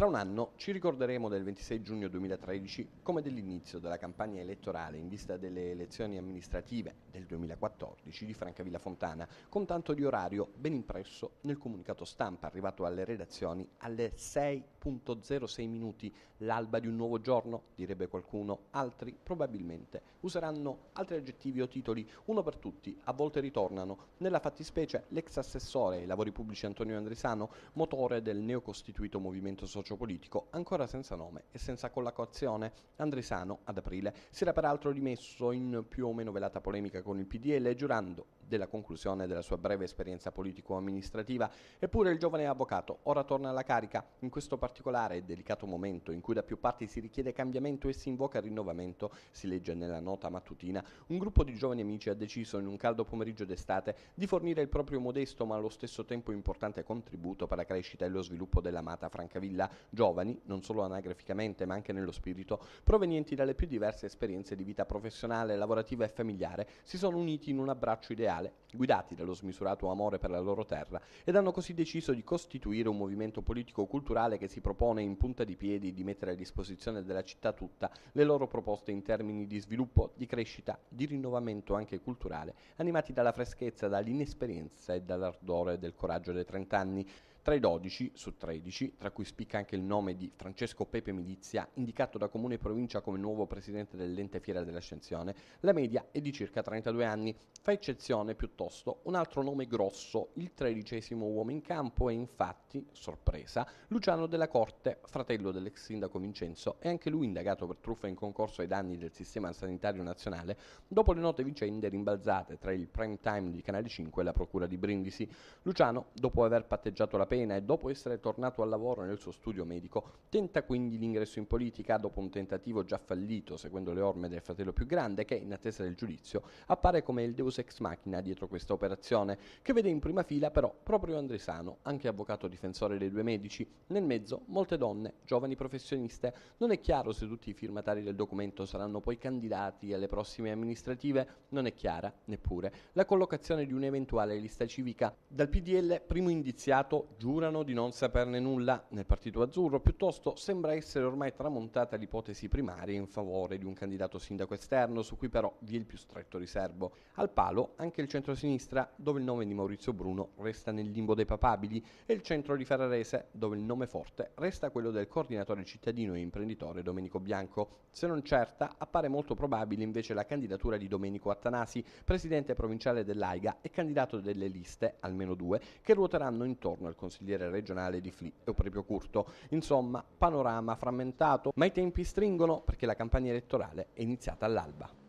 Tra un anno ci ricorderemo del 26 giugno 2013 come dell'inizio della campagna elettorale in vista delle elezioni amministrative del 2014 di Francavilla Fontana, con tanto di orario ben impresso nel comunicato stampa arrivato alle redazioni alle 6.06 minuti. L'alba di un nuovo giorno, direbbe qualcuno, altri probabilmente useranno altri aggettivi o titoli, uno per tutti, a volte ritornano. Nella fattispecie l'ex assessore ai lavori pubblici Antonio Andrisano, motore del neocostituito movimento sociale socio politico ancora senza nome e senza collocazione. Andresano, ad aprile, si era peraltro rimesso in più o meno velata polemica con il PDL, giurando della conclusione della sua breve esperienza politico-amministrativa. Eppure il giovane avvocato ora torna alla carica, in questo particolare e delicato momento in cui da più parti si richiede cambiamento e si invoca rinnovamento, si legge nella nota mattutina, un gruppo di giovani amici ha deciso in un caldo pomeriggio d'estate di fornire il proprio modesto ma allo stesso tempo importante contributo per la crescita e lo sviluppo dell'amata Francavilla, giovani, non solo anagraficamente ma anche nello spirito, provenienti dalle più diverse esperienze di vita professionale, lavorativa e familiare, si sono uniti in un abbraccio ideale, guidati dallo smisurato amore per la loro terra, ed hanno così deciso di costituire un movimento politico-culturale che si propone in punta di piedi di mettere a disposizione della città tutta le loro proposte in termini di sviluppo, di crescita, di rinnovamento anche culturale, animati dalla freschezza, dall'inesperienza e dall'ardore del coraggio dei trent'anni, tra i 12 su 13, tra cui spicca anche il nome di Francesco Pepe Milizia, indicato da Comune e Provincia come nuovo presidente dell'ente Fiera dell'Ascensione, la media è di circa 32 anni. Fa eccezione piuttosto un altro nome grosso, il tredicesimo uomo in campo è infatti, sorpresa, Luciano della Corte, fratello dell'ex sindaco Vincenzo e anche lui indagato per truffa in concorso ai danni del sistema sanitario nazionale dopo le note vicende rimbalzate tra il prime time di Canale 5 e la procura di Brindisi. Luciano, dopo aver patteggiato la pena e dopo essere tornato al lavoro nel suo studio medico, tenta quindi l'ingresso in politica dopo un tentativo già fallito, seguendo le orme del fratello più grande che, in attesa del giudizio, appare come il deus ex machina dietro questa operazione, che vede in prima fila però proprio Andresano, anche avvocato difensore dei due medici, nel mezzo molte donne, giovani professioniste, non è chiaro se tutti i firmatari del documento saranno poi candidati alle prossime amministrative, non è chiara neppure la collocazione di un'eventuale lista civica. Dal PDL primo indiziato giurano di non saperne nulla. Nel partito azzurro piuttosto sembra essere ormai tramontata l'ipotesi primaria in favore di un candidato sindaco esterno su cui però vi è il più stretto riservo. Al palo anche il centro-sinistra, dove il nome di Maurizio Bruno resta nel limbo dei papabili e il centro di Ferrarese dove il nome forte resta quello del coordinatore cittadino e imprenditore Domenico Bianco. Se non certa appare molto probabile invece la candidatura di Domenico Attanasi, presidente provinciale dell'AIGA e candidato delle liste, almeno due, che ruoteranno intorno al Consiglio consigliere regionale di FLI, Euprebio Curto. Insomma, panorama frammentato, ma i tempi stringono perché la campagna elettorale è iniziata all'alba.